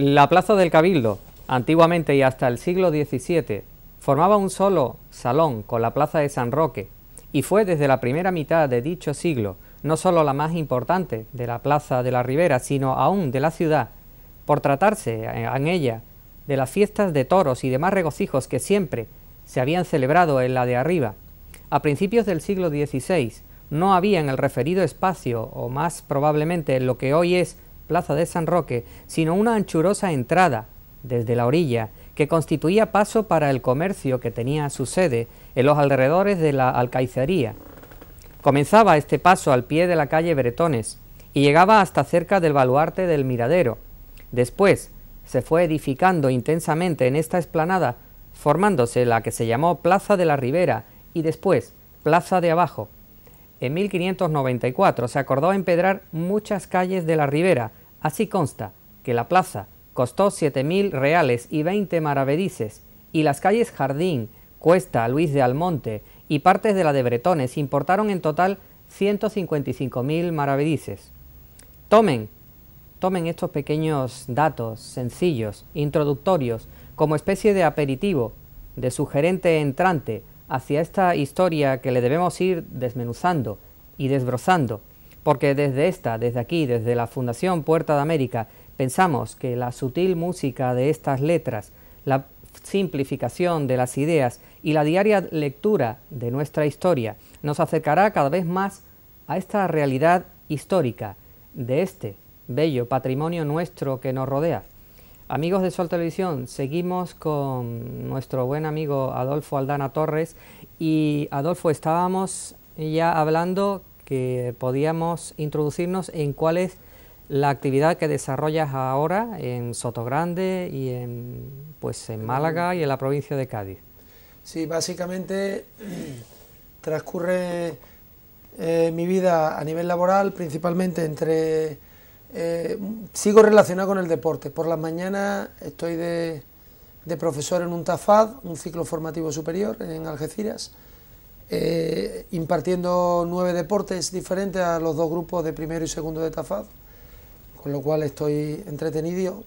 La Plaza del Cabildo, antiguamente y hasta el siglo XVII, formaba un solo salón con la Plaza de San Roque y fue desde la primera mitad de dicho siglo no solo la más importante de la Plaza de la Ribera, sino aún de la ciudad, por tratarse eh, en ella de las fiestas de toros y demás regocijos que siempre se habían celebrado en la de arriba. A principios del siglo XVI no había en el referido espacio, o más probablemente en lo que hoy es plaza de San Roque, sino una anchurosa entrada desde la orilla que constituía paso para el comercio que tenía su sede en los alrededores de la Alcaicería. Comenzaba este paso al pie de la calle Bretones y llegaba hasta cerca del baluarte del Miradero. Después se fue edificando intensamente en esta esplanada, formándose la que se llamó Plaza de la Ribera y después Plaza de Abajo en 1594 se acordó empedrar muchas calles de la ribera. Así consta que la plaza costó 7.000 reales y 20 maravedices, y las calles Jardín, Cuesta, Luis de Almonte y partes de la de Bretones importaron en total 155.000 maravedices. Tomen, tomen estos pequeños datos sencillos, introductorios, como especie de aperitivo, de sugerente entrante, hacia esta historia que le debemos ir desmenuzando y desbrozando, porque desde esta, desde aquí, desde la Fundación Puerta de América, pensamos que la sutil música de estas letras, la simplificación de las ideas y la diaria lectura de nuestra historia nos acercará cada vez más a esta realidad histórica de este bello patrimonio nuestro que nos rodea. Amigos de Sol Televisión, seguimos con nuestro buen amigo Adolfo Aldana Torres y Adolfo, estábamos ya hablando que podíamos introducirnos en cuál es la actividad que desarrollas ahora en Sotogrande y en, pues en Málaga y en la provincia de Cádiz. Sí, básicamente transcurre eh, mi vida a nivel laboral principalmente entre eh, sigo relacionado con el deporte. Por las mañanas estoy de, profesor en un TAFAD, un ciclo formativo superior en Algeciras, eh, impartiendo nueve deportes diferentes a los dos grupos de primero y segundo de TAFAD, con lo cual estoy entretenido.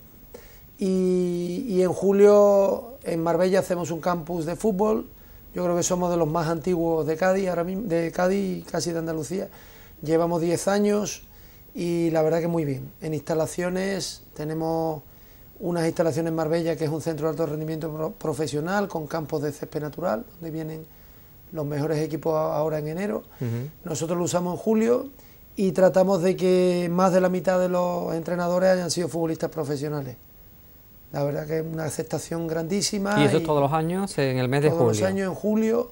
Y, en julio en Marbella hacemos un campus de fútbol. Yo creo que somos de los más antiguos de Cádiz, ahora de Cádiz casi de Andalucía. Llevamos 10 años, y la verdad que muy bien. En instalaciones tenemos unas instalaciones en Marbella que es un centro de alto rendimiento profesional con campos de césped natural, donde vienen los mejores equipos ahora en enero. Nosotros lo usamos en julio y tratamos de que más de la mitad de los entrenadores hayan sido futbolistas profesionales. La verdad que es una aceptación grandísima. ¿Y eso todos los años en el mes de julio? Todos los años en julio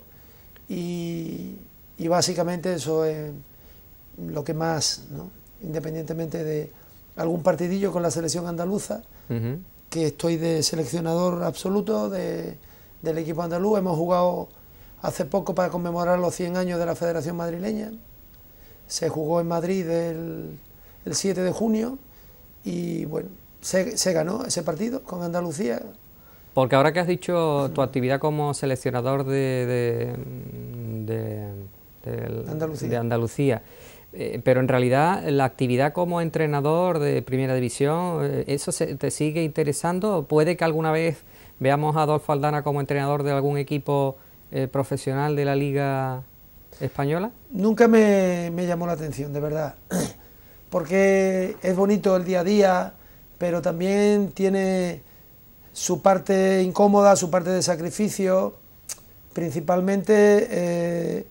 y, y básicamente eso es lo que más, independientemente de algún partidillo con la selección andaluza, que estoy de seleccionador absoluto de, del equipo andaluz. Hemos jugado hace poco para conmemorar los 100 años de la Federación Madrileña. Se jugó en Madrid el, 7 de junio y bueno, se, ganó ese partido con Andalucía. Porque ahora que has dicho tu actividad como seleccionador de, de, de, Andalucía eh, pero en realidad la actividad como entrenador de primera división, eh, ¿eso te sigue interesando? ¿Puede que alguna vez veamos a Adolfo Aldana como entrenador de algún equipo eh, profesional de la liga española? Nunca me, llamó la atención, de verdad, porque es bonito el día a día, pero también tiene su parte incómoda, su parte de sacrificio. Principalmente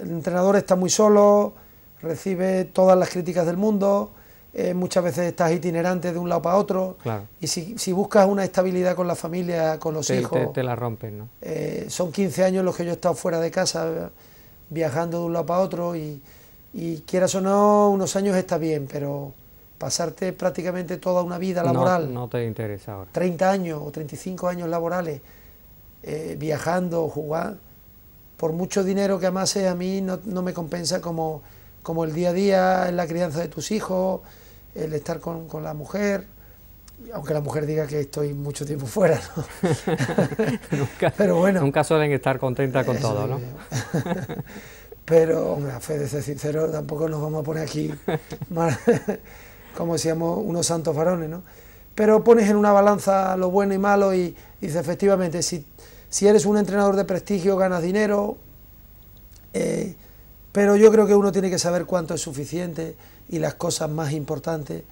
el entrenador está muy solo, recibe todas las críticas del mundo, eh, muchas veces estás itinerante de un lado para otro, y si, buscas una estabilidad con la familia, con los hijos... Te, la rompen, ¿no? Eh, son 15 años los que yo he estado fuera de casa, viajando de un lado para otro, y, y quieras o no, unos años está bien, pero pasarte prácticamente toda una vida laboral... No, te interesa ahora. 30 años o 35 años laborales, eh, viajando, jugando, por mucho dinero que amase, a mí no me compensa como como el día a día, en la crianza de tus hijos, el estar con, la mujer, aunque la mujer diga que estoy mucho tiempo fuera, ¿no? nunca, pero bueno. Nunca suelen estar contenta con todo, ¿no? pero, hombre, a fe de ser sincero, tampoco nos vamos a poner aquí como decíamos unos santos varones, ¿no? Pero pones en una balanza lo bueno y malo y, y dices, efectivamente, si, si eres un entrenador de prestigio, ganas dinero, eh, pero yo creo que uno tiene que saber cuánto es suficiente y las cosas más importantes.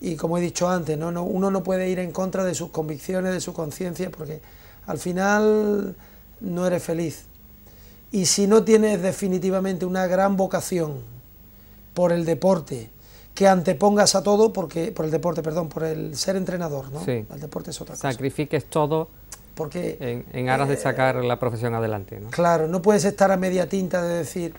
Y como he dicho antes, ¿no? uno no puede ir en contra de sus convicciones, de su conciencia, porque al final no eres feliz. Y si no tienes definitivamente una gran vocación por el deporte, que antepongas a todo, porque por el deporte, perdón, por el ser entrenador, ¿no? Sí. El deporte es otra cosa. Sacrifiques todo porque, en, aras de eh, sacar la profesión adelante. ¿no? Claro, no puedes estar a media tinta de decir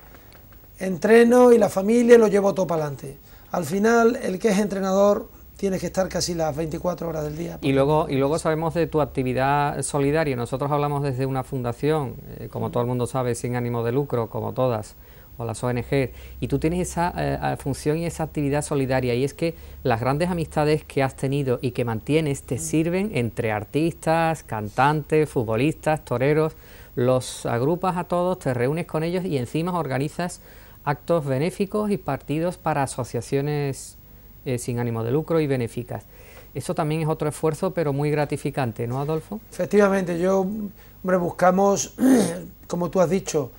entreno y la familia lo llevo todo para adelante. Al final, el que es entrenador ...tiene que estar casi las 24 horas del día. Y luego, y luego sabemos de tu actividad solidaria. Nosotros hablamos desde una fundación, eh, como todo el mundo sabe, sin ánimo de lucro, como todas, o las ONG, y tú tienes esa eh, función y esa actividad solidaria, y es que las grandes amistades que has tenido y que mantienes te mm. sirven entre artistas, cantantes, futbolistas, toreros, los agrupas a todos, te reúnes con ellos y encima organizas actos benéficos y partidos para asociaciones eh, sin ánimo de lucro y benéficas. Eso también es otro esfuerzo, pero muy gratificante, ¿no, Adolfo? Efectivamente, yo, hombre, buscamos, como tú has dicho,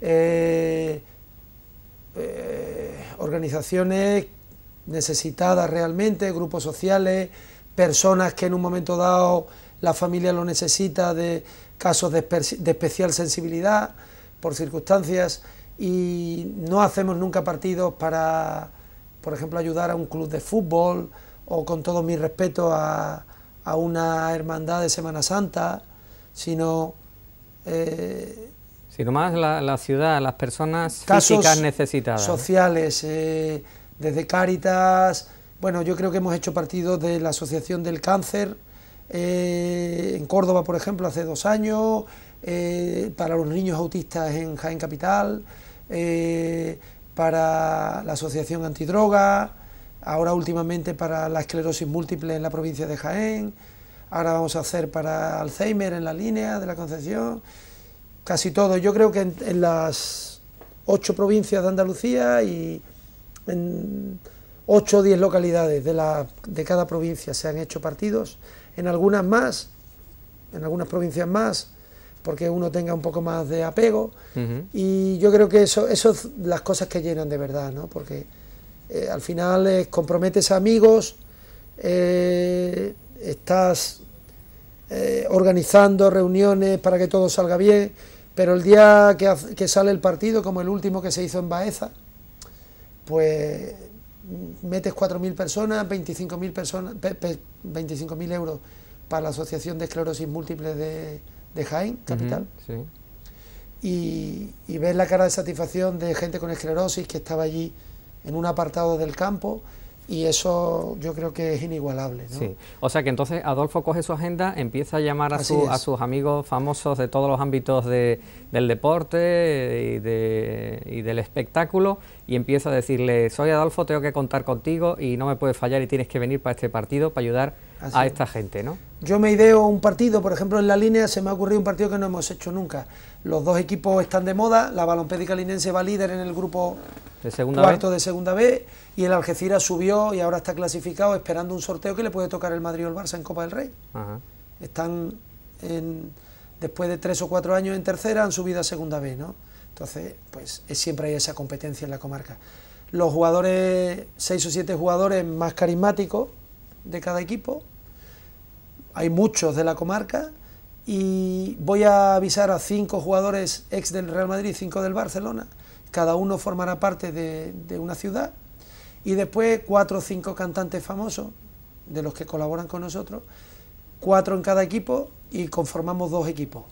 eh, eh, organizaciones necesitadas realmente, grupos sociales, personas que en un momento dado la familia lo necesita, de casos de especial sensibilidad por circunstancias y no hacemos nunca partidos para, por ejemplo, ayudar a un club de fútbol o con todo mi respeto a, a una hermandad de Semana Santa, sino... Eh, sino más la, ciudad, las personas físicas necesitadas. sociales, eh, desde Cáritas, bueno, yo creo que hemos hecho partidos de la Asociación del Cáncer, eh, en Córdoba, por ejemplo, hace dos años, eh, para los niños autistas en Jaén Capital, eh, para la Asociación Antidroga, ahora últimamente para la esclerosis múltiple en la provincia de Jaén, ahora vamos a hacer para Alzheimer en la línea de la Concepción, casi todo. Yo creo que en, las ocho provincias de Andalucía y en ocho o diez localidades de, la, de cada provincia se han hecho partidos, en algunas más, en algunas provincias más, porque uno tenga un poco más de apego y yo creo que eso, eso las cosas que llenan de verdad, ¿no? Porque eh, al final comprometes a amigos, eh, estás eh, organizando reuniones para que todo salga bien, pero el día que, sale el partido, como el último que se hizo en Baeza, pues metes 4.000 personas, 25.000 personas, 25.000 euros para la Asociación de Esclerosis Múltiple de de Jaén, capital. sí. y, ves la cara de satisfacción de gente con esclerosis que estaba allí en un apartado del campo y eso yo creo que es inigualable. Sí. O sea que entonces Adolfo coge su agenda, empieza a llamar a, su, a sus amigos famosos de todos los ámbitos de, del deporte y, de, y, del espectáculo y empieza a decirle, soy Adolfo, tengo que contar contigo y no me puedes fallar y tienes que venir para este partido para ayudar a esta gente, ¿no? Yo me ideo un partido, por ejemplo, en la línea se me ha ocurrido un partido que no hemos hecho nunca. Los dos equipos están de moda, la balompédica linense va líder en el grupo de segunda cuarto B. de segunda B y el Algeciras subió y ahora está clasificado esperando un sorteo que le puede tocar el Madrid o el Barça en Copa del Rey. Están en, después de tres o cuatro años en tercera, han subido a segunda B, ¿no? Entonces, pues es, siempre hay esa competencia en la comarca. Los jugadores, seis o siete jugadores más carismáticos de cada equipo, hay muchos de la comarca y voy a avisar a cinco jugadores ex del Real Madrid, cinco del Barcelona, cada uno formará parte de, una ciudad y después cuatro o cinco cantantes famosos de los que colaboran con nosotros, cuatro en cada equipo y conformamos dos equipos.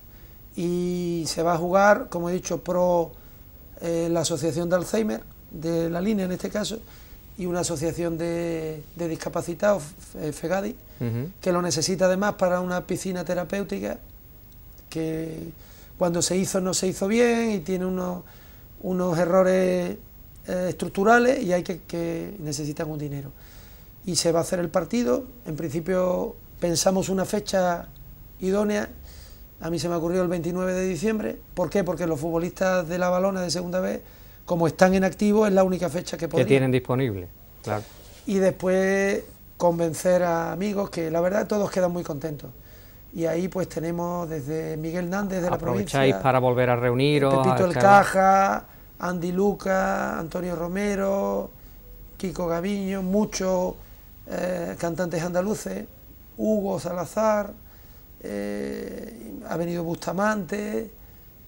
Y se va a jugar, como he dicho, pro eh, la Asociación de Alzheimer, de la línea en este caso, y una asociación de, de discapacitados, eh, FEGADI, que lo necesita además para una piscina terapéutica, que cuando se hizo no se hizo bien y tiene unos, unos errores eh, estructurales y hay que, que necesitan un dinero. Y se va a hacer el partido, en principio pensamos una fecha idónea, a mí se me ocurrió el 29 de diciembre, ¿por qué? Porque los futbolistas de la balona de segunda vez como están en activo, es la única fecha que Que tienen disponible, Y después convencer a amigos que la verdad todos quedan muy contentos. Y ahí pues tenemos desde Miguel nández de la provincia. Aprovecháis para volver a reuniros. Pepito El Caja, Andy Luca, Antonio Romero, Kiko Gaviño, muchos eh, cantantes andaluces, Hugo Salazar, eh, ha venido Bustamante.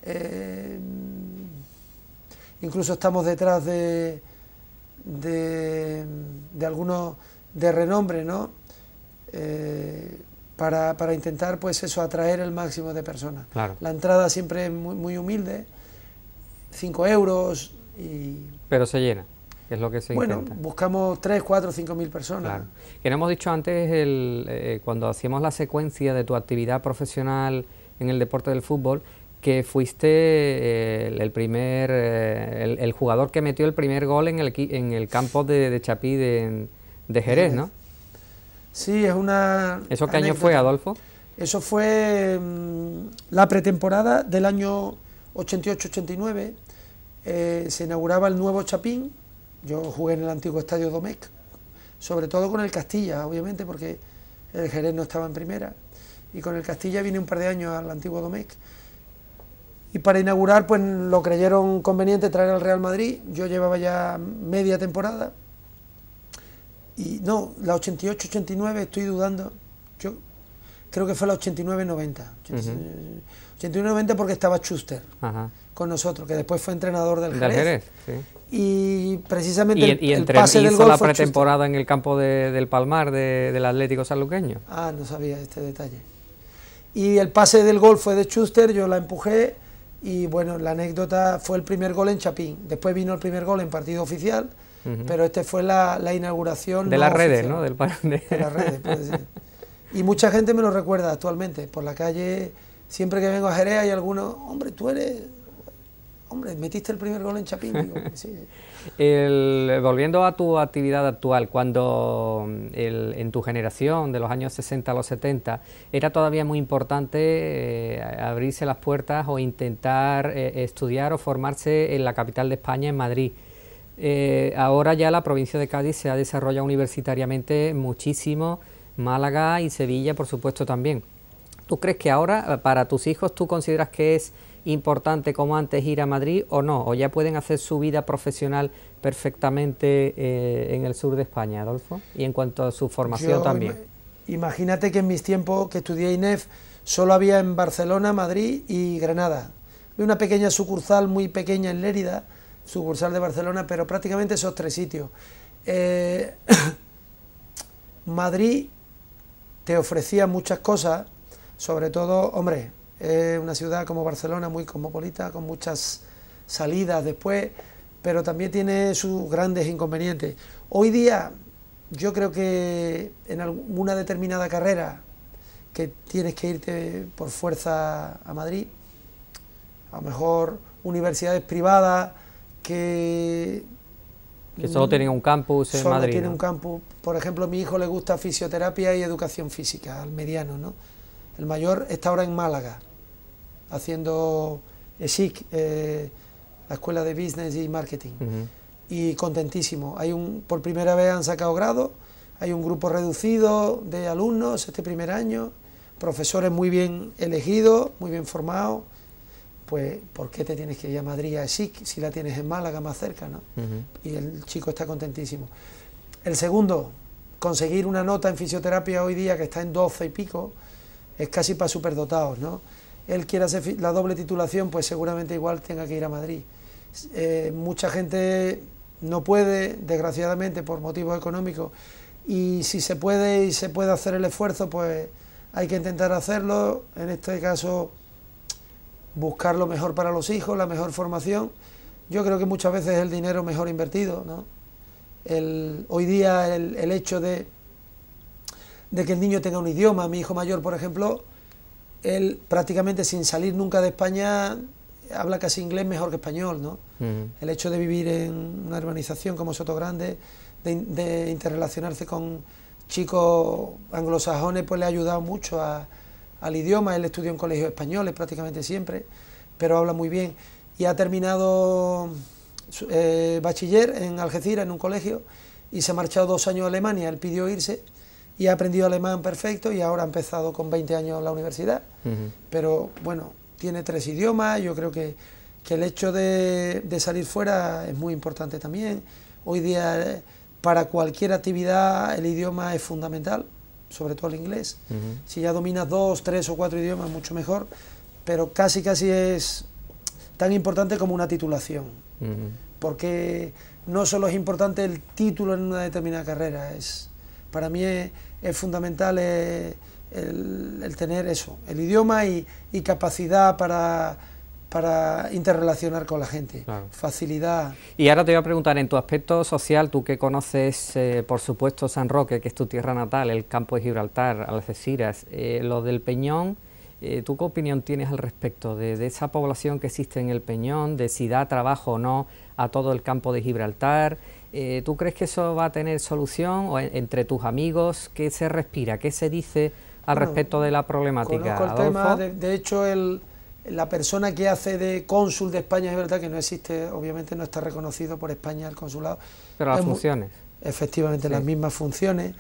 Eh, incluso estamos detrás de, de, de algunos de renombre, ¿no? Eh, para, para, intentar, pues eso, atraer el máximo de personas. La entrada siempre es muy, humilde, 5 euros y... Pero se llena, es lo que se bueno, Bueno, buscamos 3, 4, cinco mil personas. Que no hemos dicho antes, el, eh, cuando hacíamos la secuencia de tu actividad profesional en el deporte del fútbol, que fuiste eh, el, primer, eh, el, jugador que metió el primer gol en el, en el campo de, Chapí de, Jerez, ¿no? Sí, es una... ¿Eso qué año fue, Adolfo? Eso fue mm, la pretemporada del año 88-89. Eh, se inauguraba el nuevo Chapín. Yo jugué en el antiguo estadio Domecq, sobre todo con el Castilla, obviamente, porque el Jerez no estaba en primera. Y con el Castilla vine un par de años al antiguo Domecq y para inaugurar, pues lo creyeron conveniente traer al Real Madrid. Yo llevaba ya media temporada. Y no, la 88-89 estoy dudando. Yo creo que fue la 89-90. 89-90 porque estaba Schuster con nosotros, que después fue entrenador del, Y precisamente y, el, y hizo la pretemporada en el campo de, del Palmar del Atlético Sanluqueño. Ah, no sabía este detalle. Y el pase del gol fue de Schuster, yo la empujé y bueno, la anécdota fue el primer gol en Chapín. Después vino el primer gol en partido oficial, pero este fue la, inauguración. De las redes, ¿no? de... las redes, Y mucha gente me lo recuerda actualmente. Por la calle, siempre que vengo a Jerez, hay algunos, hombre, tú eres. Hombre, metiste el primer gol en Chapín. Digo, sí volviendo a tu actividad actual, cuando mm, en tu generación de los años 60 a los 70 era todavía muy importante eh, abrirse las puertas o intentar eh, estudiar o formarse en la capital de España, en Madrid. Eh, ahora ya la provincia de Cádiz se ha desarrollado universitariamente muchísimo, Málaga y Sevilla por supuesto también. ¿Tú crees que ahora para tus hijos tú consideras que es importante como antes ir a Madrid o no, o ya pueden hacer su vida profesional perfectamente eh, en el sur de España, Adolfo, y en cuanto a su formación también. Imagínate que en mis tiempos que estudié INEF solo había en Barcelona, Madrid y Granada. Una pequeña sucursal muy pequeña en Lérida, sucursal de Barcelona, pero prácticamente esos tres sitios. Eh, Madrid te ofrecía muchas cosas, sobre todo, hombre, ...es una ciudad como Barcelona muy cosmopolita, con muchas salidas después, pero también tiene sus grandes inconvenientes. Hoy día yo creo que en alguna determinada carrera que tienes que irte por fuerza a Madrid, a lo mejor universidades privadas que... Que solo tienen un campus en solo Tienen un campus. Por ejemplo, a mi hijo le gusta fisioterapia y educación física, al mediano, ¿no? El mayor está ahora en Málaga haciendo ESIC, eh, eh, la Escuela de Business y Marketing. Y contentísimo. Hay un, por primera vez han sacado grado, hay un grupo reducido de alumnos este primer año, profesores muy bien elegidos, muy bien formados. Pues, ¿por qué te tienes que ir a Madrid a ESIC si la tienes en Málaga más cerca? ¿no? Y el chico está contentísimo. El segundo, conseguir una nota en fisioterapia hoy día que está en 12 y pico, es casi para superdotados, ¿no? él quiera hacer la doble titulación, pues seguramente igual tenga que ir a Madrid. Eh, mucha gente no puede, desgraciadamente, por motivos económicos, y si se puede y se puede hacer el esfuerzo, pues hay que intentar hacerlo, en este caso buscar lo mejor para los hijos, la mejor formación. Yo creo que muchas veces es el dinero mejor invertido, ¿no? El, hoy día el, el hecho de, de que el niño tenga un idioma, mi hijo mayor, por ejemplo, él prácticamente sin salir nunca de España habla casi inglés mejor que español, ¿no? El hecho de vivir en una urbanización como Soto Grande, de, interrelacionarse con chicos anglosajones, pues le ha ayudado mucho al idioma. Él estudió en colegios españoles prácticamente siempre, pero habla muy bien. Y ha terminado eh, bachiller en Algeciras, en un colegio, y se ha marchado dos años a Alemania. Él pidió irse y ha aprendido alemán perfecto y ahora ha empezado con 20 años en la universidad. Pero bueno, tiene tres idiomas, yo creo que, el hecho de, salir fuera es muy importante también. Hoy día eh, para cualquier actividad el idioma es fundamental, sobre todo el inglés. Si ya dominas dos, tres o cuatro idiomas, mucho mejor, pero casi casi es tan importante como una titulación. Porque no solo es importante el título en una determinada carrera, es para mí es es fundamental eh, el, tener eso, el idioma y, capacidad para interrelacionar con la gente, facilidad. Y ahora te voy a preguntar, en tu aspecto social, tú que conoces, eh, por supuesto, San Roque, que es tu tierra natal, el campo de Gibraltar, Algeciras, eh, lo del Peñón, eh, ¿tú qué opinión tienes al respecto de, de, esa población que existe en el Peñón, de si da trabajo o no a todo el campo de Gibraltar? Eh, ¿Tú crees que eso va a tener solución? ¿O entre tus amigos, qué se respira? ¿Qué se dice al respecto de la problemática? El tema, de, hecho, el, la persona que hace de cónsul de España, es verdad que no existe, obviamente no está reconocido por España el consulado. Pero las funciones. Efectivamente, las mismas funciones.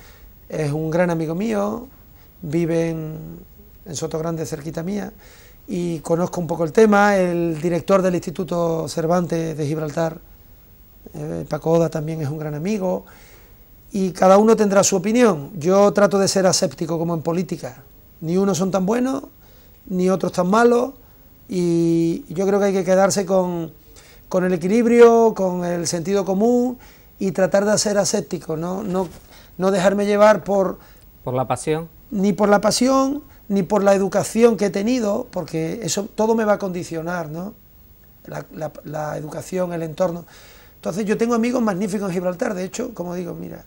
Es un gran amigo mío, vive en, en Soto Grande, cerquita mía, y conozco un poco el tema. El director del Instituto Cervantes de Gibraltar eh, Paco Oda también es un gran amigo, y cada uno tendrá su opinión. Yo trato de ser aséptico como en política, ni unos son tan buenos, ni otros tan malos, y yo creo que hay que quedarse con, con el equilibrio, con el sentido común y tratar de ser aséptico, no, no, dejarme llevar por... Por la pasión. Ni por la pasión, ni por la educación que he tenido, porque eso todo me va a condicionar, ¿no? la educación, el entorno. Entonces yo tengo amigos magníficos en Gibraltar, de hecho, como digo, mira,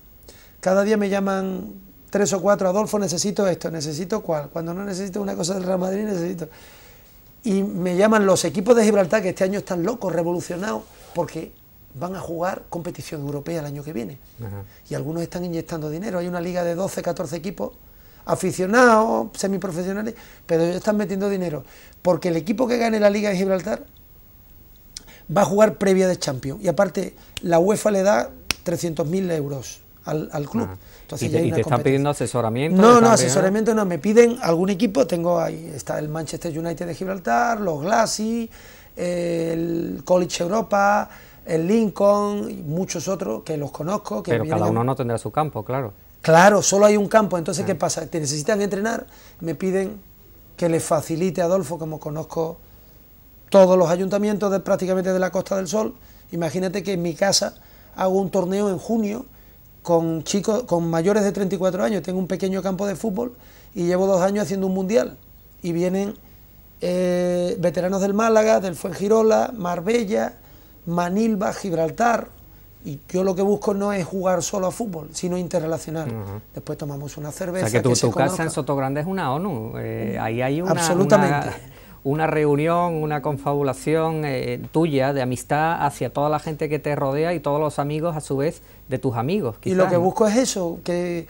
cada día me llaman tres o cuatro, Adolfo, necesito esto, necesito cuál, cuando no necesito una cosa del Real Madrid, necesito... Y me llaman los equipos de Gibraltar, que este año están locos, revolucionados, porque van a jugar competición europea el año que viene. Y algunos están inyectando dinero. Hay una liga de 12, 14 equipos, aficionados, semiprofesionales, pero ellos están metiendo dinero. Porque el equipo que gane la liga en Gibraltar va a jugar previa de Champions. Y aparte, la UEFA le da 300.000 euros al, club. Ah. ¿Y, te, están pidiendo asesoramiento? No, no, asesoramiento no. Me piden algún equipo. Tengo ahí, está el Manchester United de Gibraltar, los Glassy, el College Europa, el Lincoln, y muchos otros que los conozco. Pero cada uno no tendrá su campo, claro. Claro, solo hay un campo. Entonces, ¿qué ah. pasa? Te necesitan entrenar, me piden que les facilite a Adolfo, como conozco todos los ayuntamientos de, prácticamente de la Costa del Sol. Imagínate que en mi casa hago un torneo en junio con chicos, con mayores de 34 años. Tengo un pequeño campo de fútbol y llevo dos años haciendo un mundial. Y vienen eh, veteranos del Málaga, del Fuengirola, Marbella, Manilva, Gibraltar. Y yo lo que busco no es jugar solo a fútbol, sino interrelacional. Después tomamos una cerveza. O sea, que tu, casa en Sotogrande es una ONU. Eh, ahí hay una. Absolutamente una reunión, una confabulación eh, tuya de amistad hacia toda la gente que te rodea y todos los amigos a su vez de tus amigos. y lo que busco es eso, que,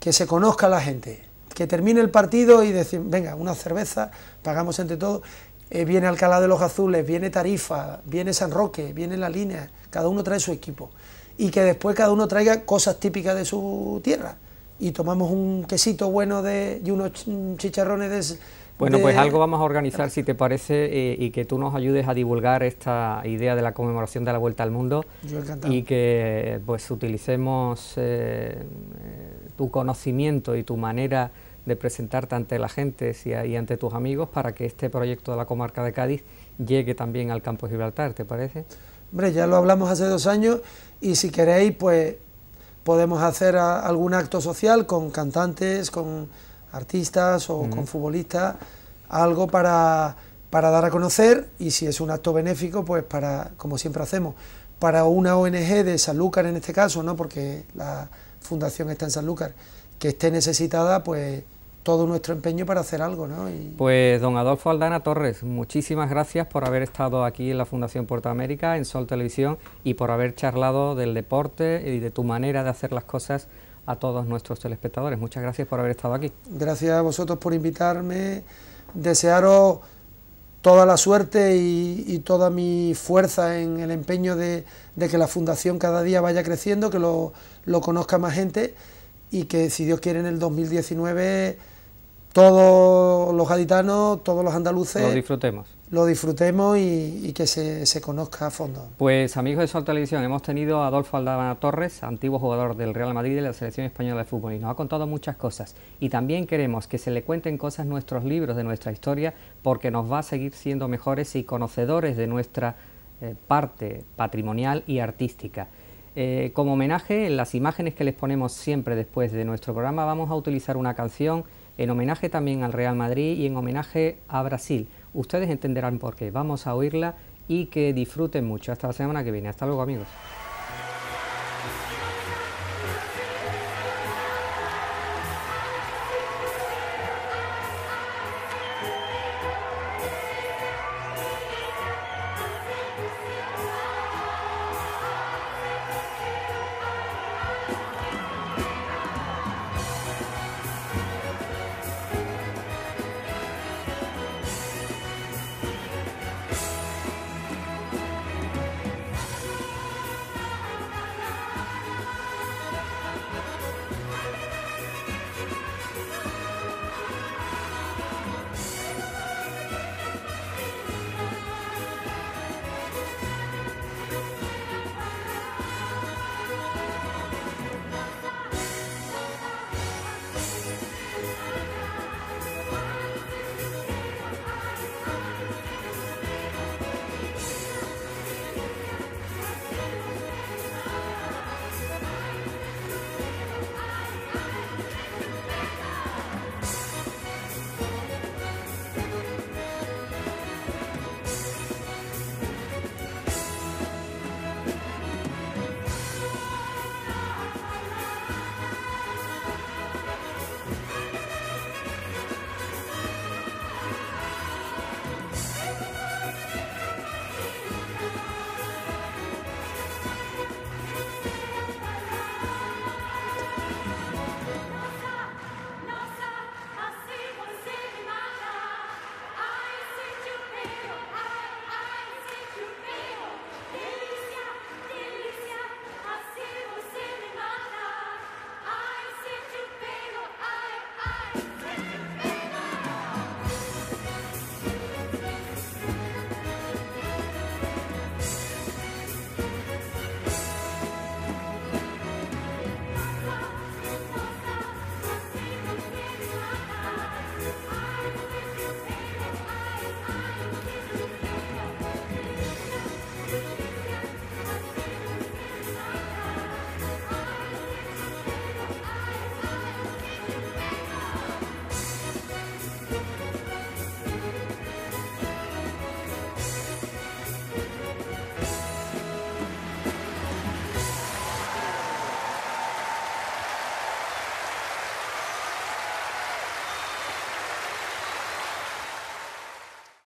que se conozca la gente, que termine el partido y decir, venga, una cerveza, pagamos entre todos. Eh, viene Alcalá de los Azules, viene Tarifa, viene San Roque, viene La Línea, cada uno trae su equipo. Y que después cada uno traiga cosas típicas de su tierra. Y tomamos un quesito bueno de, y unos chicharrones de bueno, pues algo vamos a organizar, si te parece, eh, y que tú nos ayudes a divulgar esta idea de la conmemoración de la Vuelta al Mundo. Yo encantado. Y que pues utilicemos eh, eh, tu conocimiento y tu manera de presentarte ante la gente y ante tus amigos para que este proyecto de la comarca de Cádiz llegue también al campo de Gibraltar, ¿te parece? Hombre, ya lo hablamos hace dos años y si queréis, pues podemos hacer algún acto social con cantantes, con artistas o con futbolistas, algo para, dar a conocer y si es un acto benéfico, pues para, como siempre hacemos, para una ONG de Sanlúcar en este caso, ¿no? porque la fundación está en Sanlúcar, que esté necesitada, pues todo nuestro empeño para hacer algo. ¿no? Pues don Adolfo Aldana Torres, muchísimas gracias por haber estado aquí en la Fundación Puerto América, en Sol Televisión, y por haber charlado del deporte y de tu manera de hacer las cosas a todos nuestros telespectadores. Muchas gracias por haber estado aquí. Gracias a vosotros por invitarme. Desearos toda la suerte y, toda mi fuerza en el empeño de, de, que la fundación cada día vaya creciendo, que lo, lo conozca más gente y que si Dios quiere en el 2019 todos los gaditanos, todos los andaluces... Lo disfrutemos lo disfrutemos y, que se, conozca a fondo. Pues amigos de Sol Televisión, hemos tenido a Adolfo Aldana Torres, antiguo jugador del Real Madrid y de la Selección Española de Fútbol, y nos ha contado muchas cosas. Y también queremos que se le cuenten cosas nuestros libros de nuestra historia, porque nos va a seguir siendo mejores y conocedores de nuestra eh, parte patrimonial y artística. Eh, como homenaje, en las imágenes que les ponemos siempre después de nuestro programa, vamos a utilizar una canción en homenaje también al Real Madrid y en homenaje a Brasil Ustedes entenderán por qué. Vamos a oírla y que disfruten mucho. Hasta la semana que viene. Hasta luego amigos.